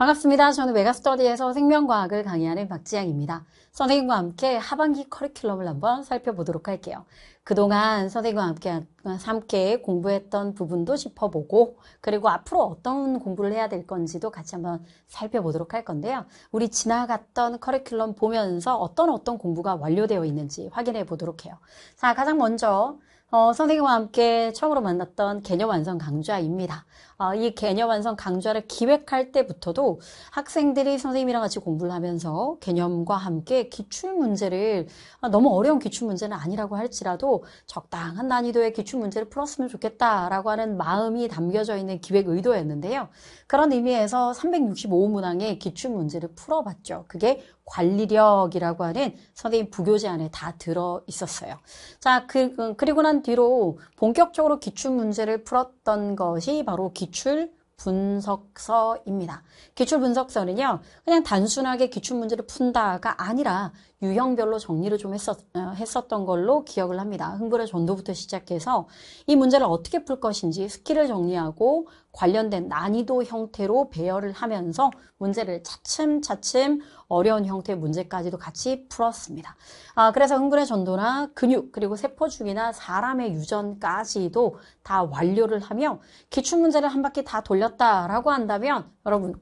반갑습니다. 저는 메가스터디에서 생명과학을 강의하는 박지향입니다 선생님과 함께 하반기 커리큘럼을 한번 살펴보도록 할게요. 그동안 선생님과 함께, 함께 공부했던 부분도 짚어보고 그리고 앞으로 어떤 공부를 해야 될 건지도 같이 한번 살펴보도록 할 건데요. 우리 지나갔던 커리큘럼 보면서 어떤 어떤 공부가 완료되어 있는지 확인해 보도록 해요. 자, 가장 먼저 어, 선생님과 함께 처음으로 만났던 개념 완성 강좌입니다. 어, 이 개념 완성 강좌를 기획할 때부터도 학생들이 선생님이랑 같이 공부를 하면서 개념과 함께 기출 문제를 아, 너무 어려운 기출 문제는 아니라고 할지라도 적당한 난이도의 기출 문제를 풀었으면 좋겠다라고 하는 마음이 담겨져 있는 기획 의도였는데요. 그런 의미에서 365문항의 기출 문제를 풀어봤죠. 그게 관리력이라고 하는 선생님 부교재 안에 다 들어 있었어요. 자, 그, 그 그리고 난 뒤로 본격적으로 기출 문제를 풀었던 것이 바로 기 기출 분석서입니다. 기출 분석서는요, 그냥 단순하게 기출 문제를 푼다가 아니라 유형별로 정리를 좀 했었, 어, 했었던 걸로 기억을 합니다. 흥분의 전도부터 시작해서 이 문제를 어떻게 풀 것인지 스킬을 정리하고 관련된 난이도 형태로 배열을 하면서 문제를 차츰차츰 어려운 형태의 문제까지도 같이 풀었습니다. 아, 그래서 흥분의 전도나 근육 그리고 세포 중이나 사람의 유전까지도 다 완료를 하며 기출 문제를 한 바퀴 다 돌렸다라고 한다면 여러분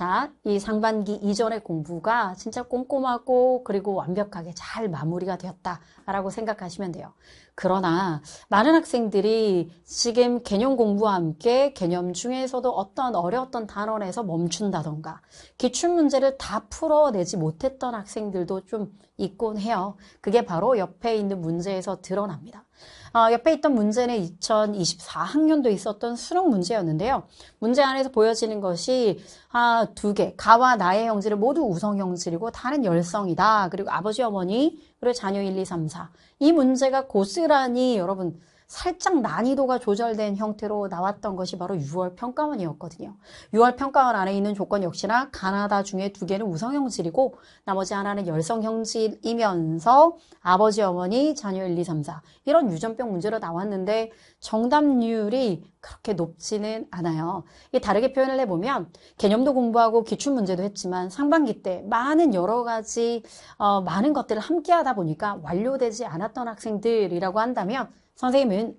자, 이 상반기 이전의 공부가 진짜 꼼꼼하고 그리고 완벽하게 잘 마무리가 되었다라고 생각하시면 돼요. 그러나 많은 학생들이 지금 개념 공부와 함께 개념 중에서도 어떤 어려웠던 단원에서 멈춘다던가 기출 문제를 다 풀어내지 못했던 학생들도 좀 있곤 해요. 그게 바로 옆에 있는 문제에서 드러납니다. 어, 옆에 있던 문제는 2024학년도에 있었던 수능 문제였는데요. 문제 안에서 보여지는 것이 아, 두 개, 가와 나의 형질을 모두 우성 형질이고 다른 열성이다. 그리고 아버지, 어머니, 그리고 자녀 1, 2, 3, 4. 이 문제가 고스란히 여러분 살짝 난이도가 조절된 형태로 나왔던 것이 바로 6월 평가원이었거든요. 6월 평가원 안에 있는 조건 역시나 가나다 중에 두 개는 우성 형질이고 나머지 하나는 열성 형질이면서 아버지, 어머니, 자녀 1, 2, 3, 4 이런 유전병 문제로 나왔는데 정답률이 그렇게 높지는 않아요. 이게 다르게 표현을 해보면 개념도 공부하고 기출 문제도 했지만 상반기 때 많은 여러 가지 어, 많은 것들을 함께 하다 보니까 완료되지 않았던 학생들이라고 한다면 선생님은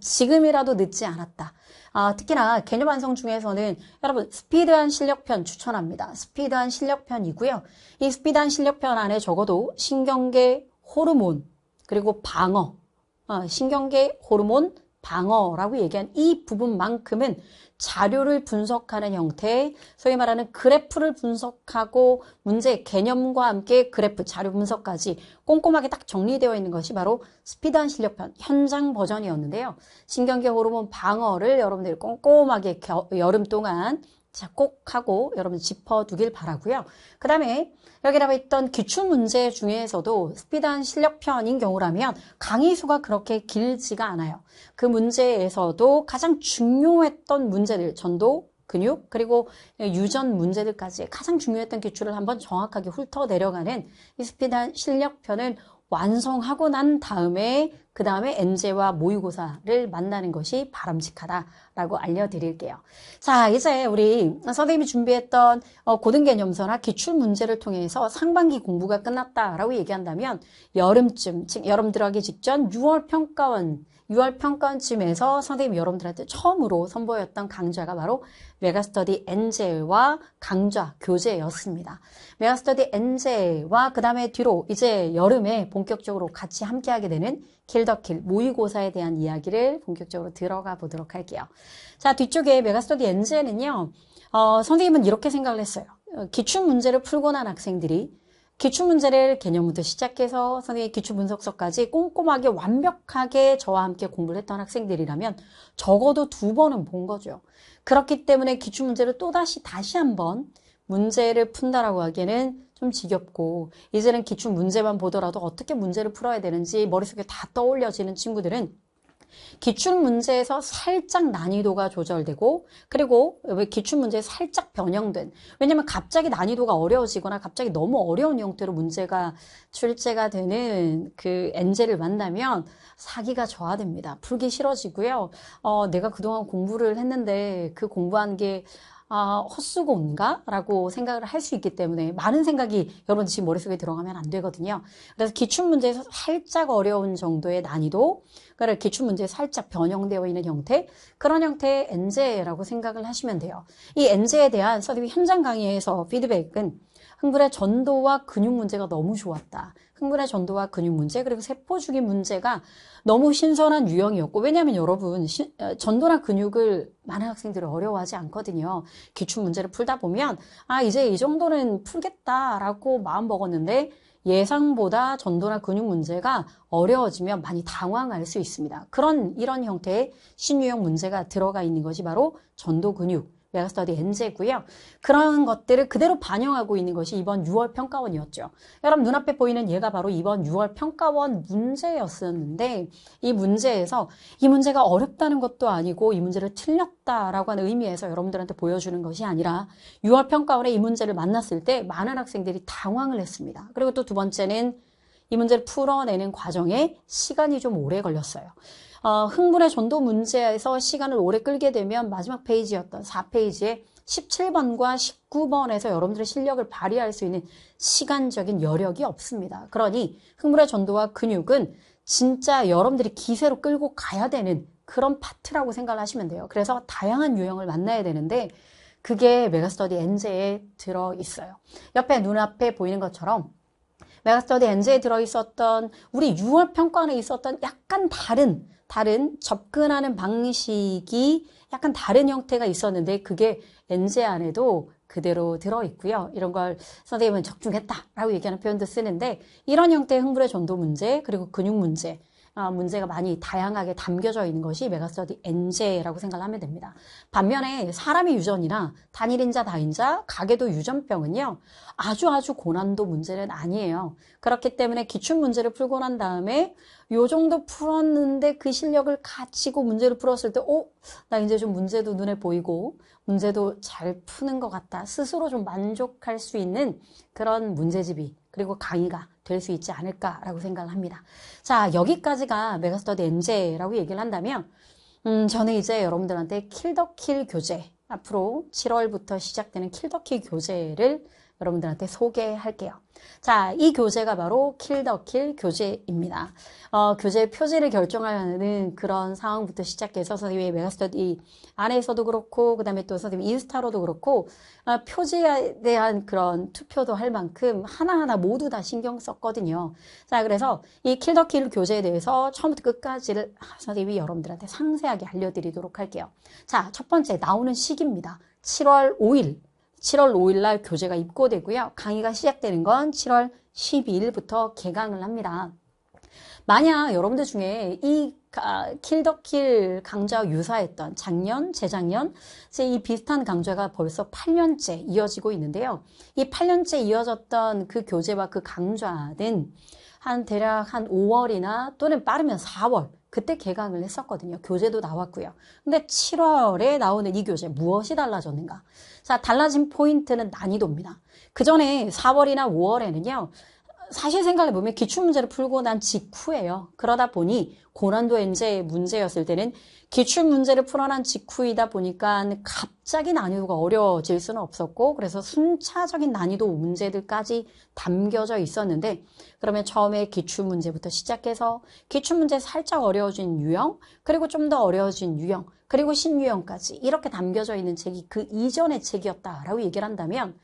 지금이라도 늦지 않았다. 아, 특히나 개념 완성 중에서는 여러분 스피드한 실력편 추천합니다. 스피드한 실력편이고요. 이 스피드한 실력편 안에 적어도 신경계 호르몬 그리고 방어, 아, 신경계 호르몬 방어라고 얘기한 이 부분만큼은 자료를 분석하는 형태의 소위 말하는 그래프를 분석하고 문제 개념과 함께 그래프 자료 분석까지 꼼꼼하게 딱 정리되어 있는 것이 바로 스피드한 실력편 현장 버전이었는데요. 신경계 호르몬 방어를 여러분들이 꼼꼼하게 겨, 여름 동안 자, 꼭 하고 여러분 짚어두길 바라고요. 그 다음에 여기 나와 있던 기출문제 중에서도 스피드한 실력편인 경우라면 강의 수가 그렇게 길지가 않아요. 그 문제에서도 가장 중요했던 문제들 전도, 근육, 그리고 유전 문제들까지 가장 중요했던 기출을 한번 정확하게 훑어 내려가는 이 스피드한 실력편은 완성하고 난 다음에 그 다음에 엔제와 모의고사를 만나는 것이 바람직하다라고 알려드릴게요. 자, 이제 우리 선생님이 준비했던 어, 고등개념서나 기출문제를 통해서 상반기 공부가 끝났다라고 얘기한다면 여름쯤, 여름 들어가기 직전 6월 평가원 6월 평가원쯤에서 선생님 여러분들한테 처음으로 선보였던 강좌가 바로 메가스터디 NJ와 강좌 교재였습니다. 메가스터디 NJ와 그 다음에 뒤로 이제 여름에 본격적으로 같이 함께하게 되는 킬더킬 모의고사에 대한 이야기를 본격적으로 들어가 보도록 할게요. 자 뒤쪽에 메가스터디 NJ는요. 어, 선생님은 이렇게 생각을 했어요. 기출 문제를 풀고 난 학생들이 기출문제를 개념부터 시작해서 선생님 기출분석서까지 꼼꼼하게 완벽하게 저와 함께 공부를 했던 학생들이라면 적어도 두 번은 본 거죠. 그렇기 때문에 기출문제를 또다시 다시 한번 문제를 푼다라고 하기에는 좀 지겹고 이제는 기출 문제만 보더라도 어떻게 문제를 풀어야 되는지 머릿속에 다 떠올려지는 친구들은 기출문제에서 살짝 난이도가 조절되고 그리고 기출문제에 살짝 변형된 왜냐면 하 갑자기 난이도가 어려워지거나 갑자기 너무 어려운 형태로 문제가 출제가 되는 그 엔젤을 만나면 사기가 저하됩니다. 풀기 싫어지고요. 어, 내가 그동안 공부를 했는데 그 공부한 게 아, 헛수고인가? 라고 생각을 할 수 있기 때문에 많은 생각이 여러분 지금 머릿속에 들어가면 안 되거든요. 그래서 기출문제에서 살짝 어려운 정도의 난이도, 그걸 그러니까 기출문제에 살짝 변형되어 있는 형태 그런 형태의 엔제라고 생각을 하시면 돼요. 이 엔제에 대한 서디비 현장 강의에서 피드백은 흥분의 전도와 근육 문제가 너무 좋았다. 흥분의 전도와 근육 문제 그리고 세포 주기 문제가 너무 신선한 유형이었고 왜냐하면 여러분 시, 어, 전도나 근육을 많은 학생들이 어려워하지 않거든요. 기출 문제를 풀다 보면 아 이제 이 정도는 풀겠다라고 마음 먹었는데 예상보다 전도나 근육 문제가 어려워지면 많이 당황할 수 있습니다. 그런 이런 형태의 신유형 문제가 들어가 있는 것이 바로 전도 근육 메가스터디 엔제고요. 그런 것들을 그대로 반영하고 있는 것이 이번 6월 평가원이었죠. 여러분 눈앞에 보이는 얘가 바로 이번 6월 평가원 문제였었는데 이 문제에서 이 문제가 어렵다는 것도 아니고 이 문제를 틀렸다라고 하는 의미에서 여러분들한테 보여주는 것이 아니라 6월 평가원에 이 문제를 만났을 때 많은 학생들이 당황을 했습니다. 그리고 또 두 번째는 이 문제를 풀어내는 과정에 시간이 좀 오래 걸렸어요. 어, 흥분의 전도 문제에서 시간을 오래 끌게 되면 마지막 페이지였던 4페이지에 17번과 19번에서 여러분들의 실력을 발휘할 수 있는 시간적인 여력이 없습니다. 그러니 흥분의 전도와 근육은 진짜 여러분들이 기세로 끌고 가야 되는 그런 파트라고 생각 하시면 돼요. 그래서 다양한 유형을 만나야 되는데 그게 메가스터디 엔제에 들어 있어요. 옆에 눈앞에 보이는 것처럼 메가스터디 엔제에 들어있었던 우리 6월 평가원에 있었던 약간 다른 다른 접근하는 방식이 약간 다른 형태가 있었는데 그게 엔제 안에도 그대로 들어있고요. 이런 걸 선생님은 적중했다라고 얘기하는 표현도 쓰는데 이런 형태의 흥분의 전도 문제 그리고 근육 문제 아, 문제가 많이 다양하게 담겨져 있는 것이 메가스터디 n 제라고생각 하면 됩니다. 반면에 사람이 유전이나 단일인자, 다인자, 가계도 유전병은요. 아주 아주 고난도 문제는 아니에요. 그렇기 때문에 기출 문제를 풀고 난 다음에 요 정도 풀었는데 그 실력을 갖추고 문제를 풀었을 때 어? 나 이제 좀 문제도 눈에 보이고 문제도 잘 푸는 것 같다. 스스로 좀 만족할 수 있는 그런 문제집이 그리고 강의가 될수 있지 않을까라고 생각을 합니다. 자, 여기까지가 메가스터디 엔제라고 얘기를 한다면, 음, 저는 이제 여러분들한테 킬더킬 교재, 앞으로 7월부터 시작되는 킬더킬 교재를 여러분들한테 소개할게요. 자, 이 교재가 바로 킬더킬 교재입니다. 어, 교재 표지를 결정하는 그런 상황부터 시작해서 선생님의 메가스터디 안에서도 그렇고, 그 다음에 또 선생님 인스타로도 그렇고, 어, 표지에 대한 그런 투표도 할 만큼 하나하나 모두 다 신경 썼거든요. 자, 그래서 이 킬더킬 교재에 대해서 처음부터 끝까지를 선생님이 여러분들한테 상세하게 알려드리도록 할게요. 자, 첫 번째 나오는 시기입니다. 7월 5일. 7월 5일 날 교재가 입고되고요. 강의가 시작되는 건 7월 12일부터 개강을 합니다. 만약 여러분들 중에 이 킬더킬 강좌 유사했던 작년, 재작년 이 비슷한 강좌가 벌써 8년째 이어지고 있는데요. 이 8년째 이어졌던 그 교재와 그 강좌는 한 대략 한 5월이나 또는 빠르면 4월 그때 개강을 했었거든요. 교재도 나왔고요. 근데 7월에 나오는 이 교재 무엇이 달라졌는가? 자, 달라진 포인트는 난이도입니다. 그 전에 4월이나 5월에는요. 사실 생각해보면 기출문제를 풀고 난 직후예요. 그러다 보니 고난도 엔제 문제였을 때는 기출문제를 풀어난 직후이다 보니까 갑자기 난이도가 어려워질 수는 없었고 그래서 순차적인 난이도 문제들까지 담겨져 있었는데 그러면 처음에 기출문제부터 시작해서 기출문제 살짝 어려워진 유형 그리고 좀 더 어려워진 유형 그리고 신유형까지 이렇게 담겨져 있는 책이 그 이전의 책이었다라고 얘기를 한다면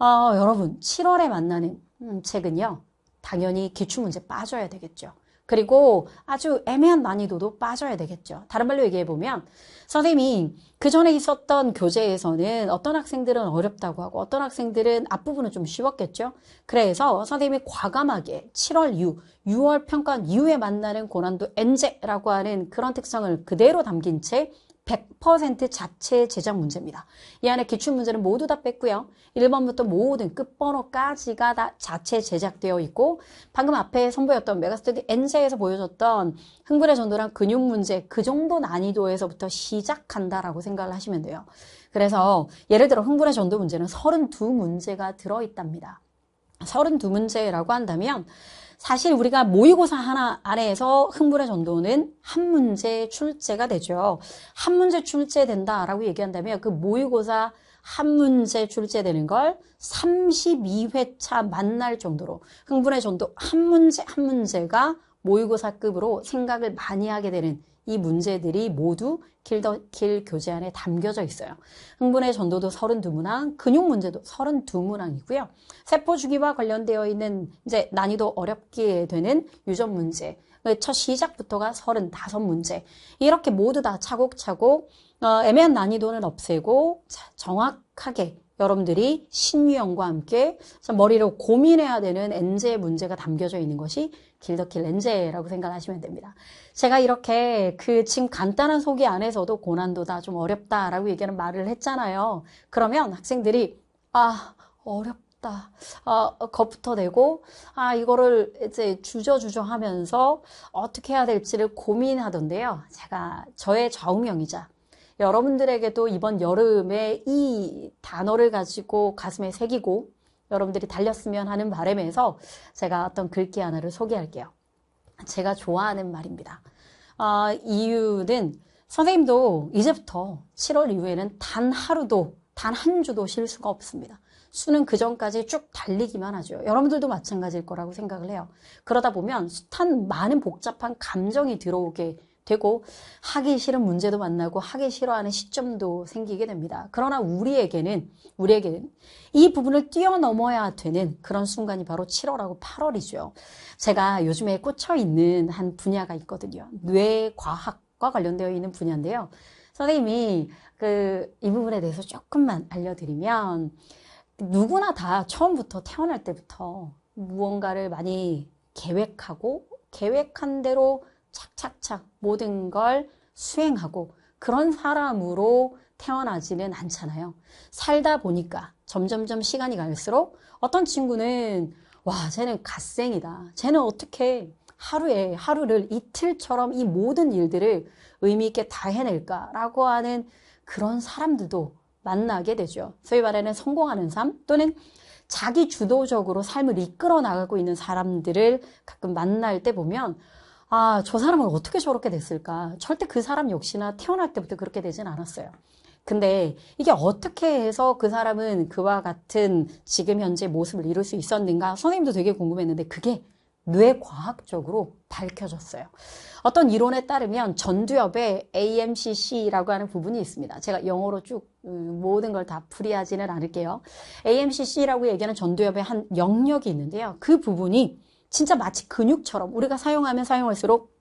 어, 여러분 7월에 만나는 음, 책은요 당연히 기출 문제 빠져야 되겠죠. 그리고 아주 애매한 난이도도 빠져야 되겠죠. 다른 말로 얘기해 보면 선생님이 그 전에 있었던 교재에서는 어떤 학생들은 어렵다고 하고 어떤 학생들은 앞부분은 좀 쉬웠겠죠. 그래서 선생님이 과감하게 7월 유, 6월 평가 이후에 만나는 고난도 엔제라고 하는 그런 특성을 그대로 담긴 채100% 자체 제작 문제입니다. 이 안에 기출 문제는 모두 다 뺐고요. 1번부터 모든 끝번호까지가 다 자체 제작되어 있고 방금 앞에 선보였던 메가스터디 N세에서 보여줬던 흥분의 전도랑 근육 문제 그 정도 난이도에서부터 시작한다라고 생각을 하시면 돼요. 그래서 예를 들어 흥분의 전도 문제는 32문제가 들어있답니다. 32문제라고 한다면 사실 우리가 모의고사 하나 아래에서 흥분의 전도는 한 문제 출제가 되죠. 한 문제 출제된다라고 얘기한다면 그 모의고사 한 문제 출제되는 걸 32회차 만날 정도로 흥분의 전도 한 문제 한 문제가 모의고사급으로 생각을 많이 하게 되는 이 문제들이 모두 길더, 길 교재 안에 담겨져 있어요. 흥분의 전도도 32문항, 근육 문제도 32문항이고요. 세포 주기와 관련되어 있는 이제 난이도 어렵게 되는 유전 문제, 첫 시작부터가 35문제. 이렇게 모두 다 차곡차곡 어, 애매한 난이도는 없애고 정확하게 여러분들이 신유형과 함께 머리로 고민해야 되는 엔제의 문제가 담겨져 있는 것이 길더킬 엔제라고 생각하시면 됩니다. 제가 이렇게 그 지금 간단한 소개 안에서도 고난도다 좀 어렵다라고 얘기하는 말을 했잖아요. 그러면 학생들이 아 어렵다. 아, 겁부터 내고, 아, 이거를 이제 주저주저 하면서 어떻게 해야 될지를 고민하던데요. 제가 저의 좌우명이자 여러분들에게도 이번 여름에 이 단어를 가지고 가슴에 새기고 여러분들이 달렸으면 하는 바람에서 제가 어떤 글귀 하나를 소개할게요. 제가 좋아하는 말입니다. 어, 이유는 선생님도 이제부터 7월 이후에는 단 하루도 단 한 주도 쉴 수가 없습니다. 수능 그 전까지 쭉 달리기만 하죠. 여러분들도 마찬가지일 거라고 생각을 해요. 그러다 보면 숱한 많은 복잡한 감정이 들어오게 되고 하기 싫은 문제도 만나고 하기 싫어하는 시점도 생기게 됩니다. 그러나 우리에게는 우리에게는 이 부분을 뛰어넘어야 되는 그런 순간이 바로 7월하고 8월이죠. 제가 요즘에 꽂혀 있는 한 분야가 있거든요. 뇌과학과 관련되어 있는 분야인데요. 선생님이 그 이 부분에 대해서 조금만 알려드리면 누구나 다 처음부터 태어날 때부터 무언가를 많이 계획하고 계획한 대로 착착착 모든 걸 수행하고 그런 사람으로 태어나지는 않잖아요. 살다 보니까 점점점 시간이 갈수록 어떤 친구는 와, 쟤는 갓생이다. 쟤는 어떻게 하루에 하루를 이틀처럼 이 모든 일들을 의미 있게 다 해낼까라고 하는 그런 사람들도 만나게 되죠. 소위 말하는 성공하는 삶 또는 자기 주도적으로 삶을 이끌어 나가고 있는 사람들을 가끔 만날 때 보면 아, 저 사람은 어떻게 저렇게 됐을까? 절대 그 사람 역시나 태어날 때부터 그렇게 되진 않았어요. 근데 이게 어떻게 해서 그 사람은 그와 같은 지금 현재 모습을 이룰 수 있었는가? 선생님도 되게 궁금했는데 그게 뇌과학적으로 밝혀졌어요. 어떤 이론에 따르면 전두엽에 AMCC라고 하는 부분이 있습니다. 제가 영어로 쭉 음, 모든 걸 다 풀이하지는 않을게요. AMCC라고 얘기하는 전두엽의 한 영역이 있는데요. 그 부분이 진짜 마치 근육처럼 우리가 사용하면 사용할수록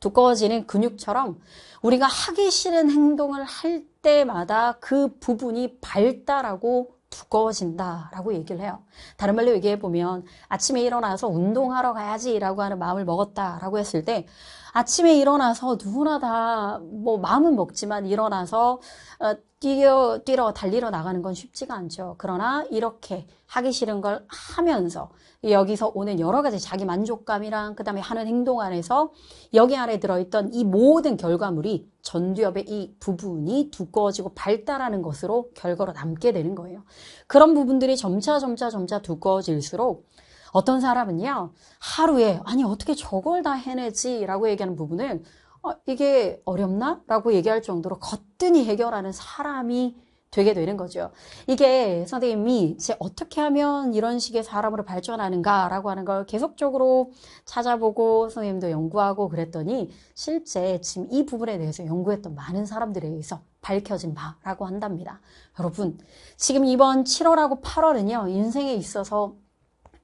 두꺼워지는 근육처럼 우리가 하기 싫은 행동을 할 때마다 그 부분이 발달하고 두꺼워진다라고 얘기를 해요. 다른 말로 얘기해 보면 아침에 일어나서 운동하러 가야지라고 하는 마음을 먹었다라고 했을 때 아침에 일어나서 누구나 다 뭐 마음은 먹지만 일어나서 어, 뛰어 뛰러 달리러 나가는 건 쉽지가 않죠. 그러나 이렇게 하기 싫은 걸 하면서 여기서 오는 여러 가지 자기 만족감이랑 그다음에 하는 행동 안에서 여기 안에 들어있던 이 모든 결과물이 전두엽의 이 부분이 두꺼워지고 발달하는 것으로 결과로 남게 되는 거예요. 그런 부분들이 점차 점차 점차 두꺼워질수록 어떤 사람은요, 하루에, 아니, 어떻게 저걸 다 해내지? 라고 얘기하는 부분은, 어, 이게 어렵나? 라고 얘기할 정도로 거뜬히 해결하는 사람이 되게 되는 거죠. 이게 선생님이 이제 어떻게 하면 이런 식의 사람으로 발전하는가라고 하는 걸 계속적으로 찾아보고 선생님도 연구하고 그랬더니 실제 지금 이 부분에 대해서 연구했던 많은 사람들에 의해서 밝혀진 바라고 한답니다. 여러분, 지금 이번 7월하고 8월은요, 인생에 있어서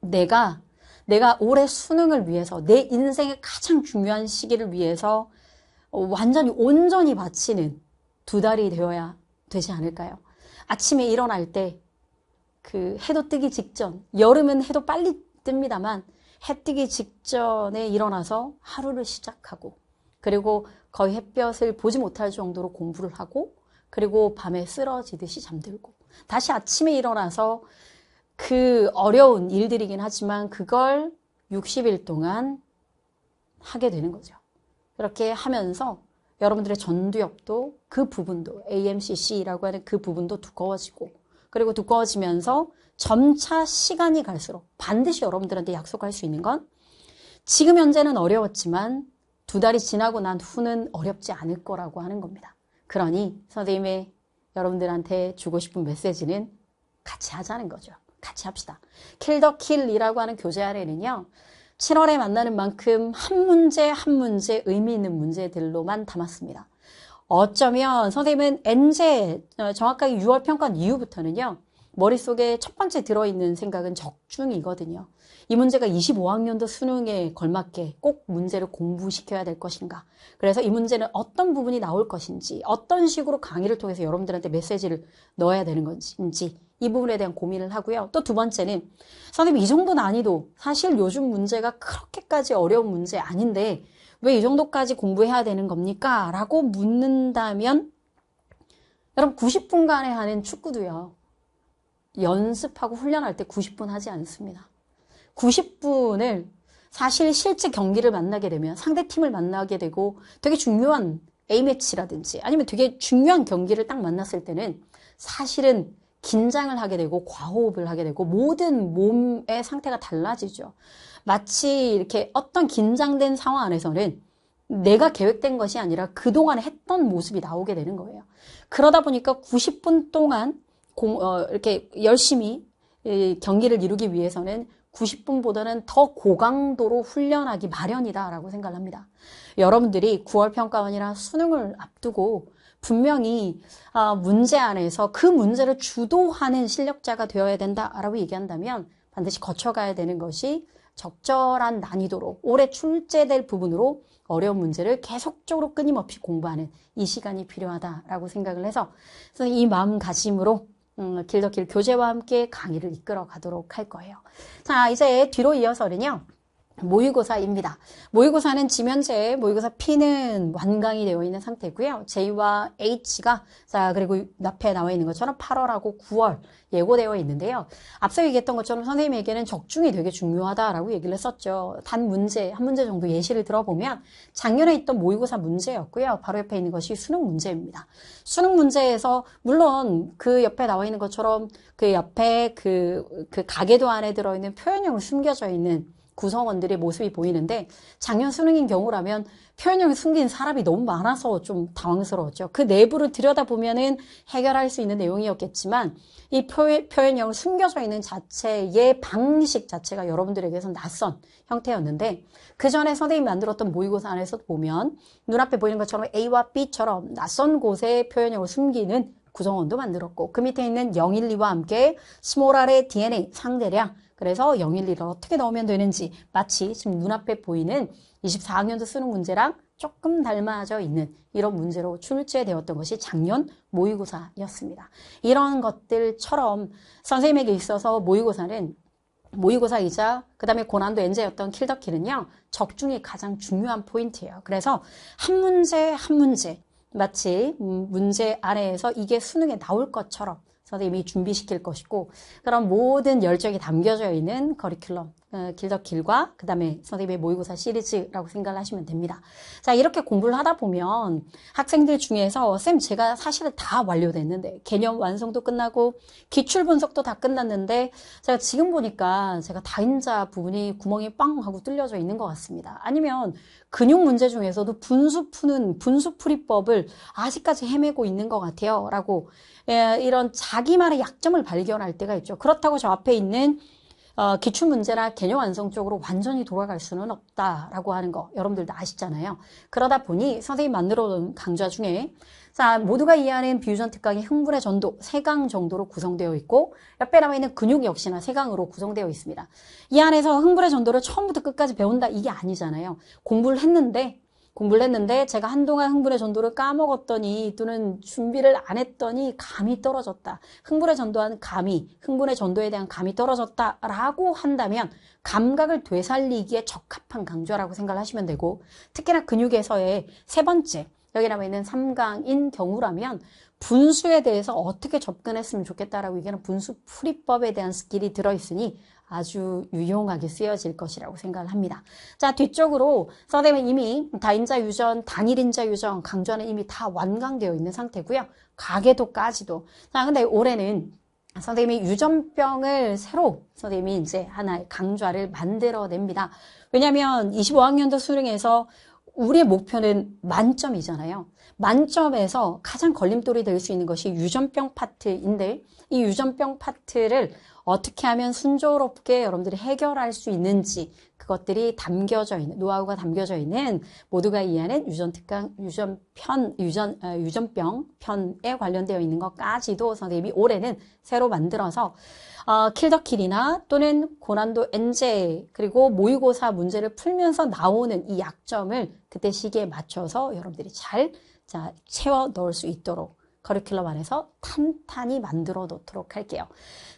내가 내가 올해 수능을 위해서 내 인생의 가장 중요한 시기를 위해서 어, 완전히 온전히 바치는 두 달이 되어야 되지 않을까요? 아침에 일어날 때 그 해도 뜨기 직전 여름은 해도 빨리 뜹니다만 해 뜨기 직전에 일어나서 하루를 시작하고 그리고 거의 햇볕을 보지 못할 정도로 공부를 하고 그리고 밤에 쓰러지듯이 잠들고 다시 아침에 일어나서 그 어려운 일들이긴 하지만 그걸 60일 동안 하게 되는 거죠. 그렇게 하면서 여러분들의 전두엽도 그 부분도 AMCC라고 하는 그 부분도 두꺼워지고 그리고 두꺼워지면서 점차 시간이 갈수록 반드시 여러분들한테 약속할 수 있는 건 지금 현재는 어려웠지만 두 달이 지나고 난 후는 어렵지 않을 거라고 하는 겁니다. 그러니 선생님의 여러분들한테 주고 싶은 메시지는 같이 하자는 거죠. 같이 합시다. 킬더 킬이라고 하는 교재 아래는요. 7월에 만나는 만큼 한 문제 한 문제 의미 있는 문제들로만 담았습니다. 어쩌면 선생님은 엔제 어, 정확하게 6월 평가 한 이후부터는요. 머릿속에 첫 번째 들어있는 생각은 적중이거든요. 이 문제가 25학년도 수능에 걸맞게 꼭 문제를 공부시켜야 될 것인가. 그래서 이 문제는 어떤 부분이 나올 것인지, 어떤 식으로 강의를 통해서 여러분들한테 메시지를 넣어야 되는 건지, 이 부분에 대한 고민을 하고요. 또 두 번째는 선생님 이 정도 난이도 사실 요즘 문제가 그렇게까지 어려운 문제 아닌데 왜 이 정도까지 공부해야 되는 겁니까? 라고 묻는다면 여러분 90분간에 하는 축구도요. 연습하고 훈련할 때 90분 하지 않습니다. 90분을 사실 실제 경기를 만나게 되면 상대 팀을 만나게 되고 되게 중요한 A매치라든지 아니면 되게 중요한 경기를 딱 만났을 때는 사실은 긴장을 하게 되고 과호흡을 하게 되고 모든 몸의 상태가 달라지죠. 마치 이렇게 어떤 긴장된 상황 안에서는 내가 계획된 것이 아니라 그동안 했던 모습이 나오게 되는 거예요. 그러다 보니까 90분 동안 공, 어, 이렇게 열심히 경기를 이루기 위해서는 90분보다는 더 고강도로 훈련하기 마련이다라고 생각 합니다. 여러분들이 9월 평가원이나 수능을 앞두고 분명히 아, 문제 안에서 그 문제를 주도하는 실력자가 되어야 된다라고 얘기한다면 반드시 거쳐가야 되는 것이 적절한 난이도로 올해 출제될 부분으로 어려운 문제를 계속적으로 끊임없이 공부하는 이 시간이 필요하다라고 생각을 해서 이 마음가짐으로 음, 길더길 교재와 함께 강의를 이끌어 가도록 할 거예요. 자, 이제 뒤로 이어서는요. 모의고사입니다. 모의고사는 지면제, 모의고사 P는 완강이 되어 있는 상태고요. J와 H가 자 그리고 앞에 나와 있는 것처럼 8월하고 9월 예고되어 있는데요. 앞서 얘기했던 것처럼 선생님에게는 적중이 되게 중요하다라고 얘기를 했었죠. 단 문제, 한 문제 정도 예시를 들어보면 작년에 있던 모의고사 문제였고요. 바로 옆에 있는 것이 수능 문제입니다. 수능 문제에서 물론 그 옆에 나와 있는 것처럼 그 옆에 그, 그 가계도 안에 들어있는 표현형을 숨겨져 있는 구성원들의 모습이 보이는데 작년 수능인 경우라면 표현력을 숨긴 사람이 너무 많아서 좀 당황스러웠죠. 그 내부를 들여다보면은 해결할 수 있는 내용이었겠지만 이표현형을 숨겨져 있는 자체의 방식 자체가 여러분들에게서 낯선 형태였는데 그 전에 선생님이 만들었던 모의고사 안에서 보면 눈앞에 보이는 것처럼 A와 B처럼 낯선 곳에 표현력을 숨기는 구성원도 만들었고 그 밑에 있는 012와 함께 스몰알의 DNA 상대량 그래서 011을 어떻게 넣으면 되는지 마치 지금 눈앞에 보이는 24학년도 쓰는 문제랑 조금 닮아져 있는 이런 문제로 출제되었던 것이 작년 모의고사였습니다. 이런 것들처럼 선생님에게 있어서 모의고사는 모의고사이자 그 다음에 고난도 엔제였던 킬더킬은요 적중이 가장 중요한 포인트예요. 그래서 한 문제 한 문제 마치 음, 문제 아래에서 이게 수능에 나올 것처럼 선생님이 준비시킬 것이고 그런 모든 열정이 담겨져 있는 커리큘럼 어, 길더 길과 그 다음에 선생님의 모의고사 시리즈라고 생각을 하시면 됩니다. 자 이렇게 공부를 하다 보면 학생들 중에서 쌤 제가 사실은 다 완료됐는데 개념 완성도 끝나고 기출 분석도 다 끝났는데 제가 지금 보니까 제가 다인자 부분이 구멍이 빵 하고 뚫려져 있는 것 같습니다. 아니면 근육 문제 중에서도 분수 푸는 분수 풀이법을 아직까지 헤매고 있는 것 같아요. 라고 예, 이런 자기만의 약점을 발견할 때가 있죠. 그렇다고 저 앞에 있는 어, 기출문제나 개념 완성 쪽으로 완전히 돌아갈 수는 없다라고 하는 거 여러분들도 아시잖아요. 그러다 보니 선생님 만들어 놓은 강좌 중에 자, 모두가 이해하는 비유전 특강이 흥분의 전도 세강 정도로 구성되어 있고 옆에 남아 있는 근육 역시나 세 강으로 구성되어 있습니다. 이 안에서 흥분의 전도를 처음부터 끝까지 배운다 이게 아니잖아요. 공부를 했는데 공부를 했는데 제가 한동안 흥분의 전도를 까먹었더니 또는 준비를 안 했더니 감이 떨어졌다. 흥분의 전도한 감이 흥분의 전도에 대한 감이 떨어졌다라고 한다면 감각을 되살리기에 적합한 강좌라고 생각하시면 되고 특히나 근육에서의 세 번째 여기 남아 있는 삼강인 경우라면 분수에 대해서 어떻게 접근했으면 좋겠다라고 얘기하는 분수 풀이법에 대한 스킬이 들어있으니 아주 유용하게 쓰여질 것이라고 생각을 합니다. 자 뒤쪽으로 써대면 이미 다인자 유전, 단일인자 유전, 강조는 이미 다 완강되어 있는 상태고요. 가계도까지도. 자 근데 올해는 선생님이 유전병을 새로 선생님이 이제 하나의 강좌를 만들어냅니다. 왜냐하면 25학년도 수능에서 우리의 목표는 만점이잖아요. 만점에서 가장 걸림돌이 될 수 있는 것이 유전병 파트인데 이 유전병 파트를 어떻게 하면 순조롭게 여러분들이 해결할 수 있는지 그것들이 담겨져 있는 노하우가 담겨져 있는 모두가 이해하는 유전 특강 유전 편 유전 유전병 편에 관련되어 있는 것까지도 선생님이 올해는 새로 만들어서 어, 킬더킬이나 또는 고난도 엔제 그리고 모의고사 문제를 풀면서 나오는 이 약점을 그때 시기에 맞춰서 여러분들이 잘 자, 채워 넣을 수 있도록 커리큘럼 안에서 탄탄히 만들어 놓도록 할게요.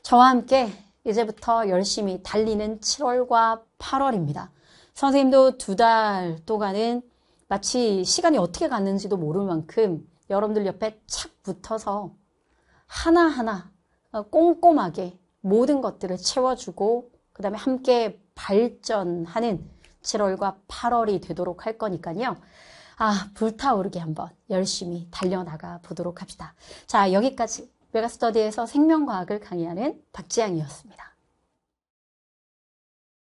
저와 함께 이제부터 열심히 달리는 7월과 8월입니다. 선생님도 두 달 동안은 마치 시간이 어떻게 갔는지도 모를 만큼 여러분들 옆에 착 붙어서 하나하나 어, 꼼꼼하게 모든 것들을 채워주고 그 다음에 함께 발전하는 7월과 8월이 되도록 할 거니까요. 아, 불타오르게 한번 열심히 달려나가 보도록 합시다. 자, 여기까지 메가스터디에서 생명과학을 강의하는 박지양이었습니다.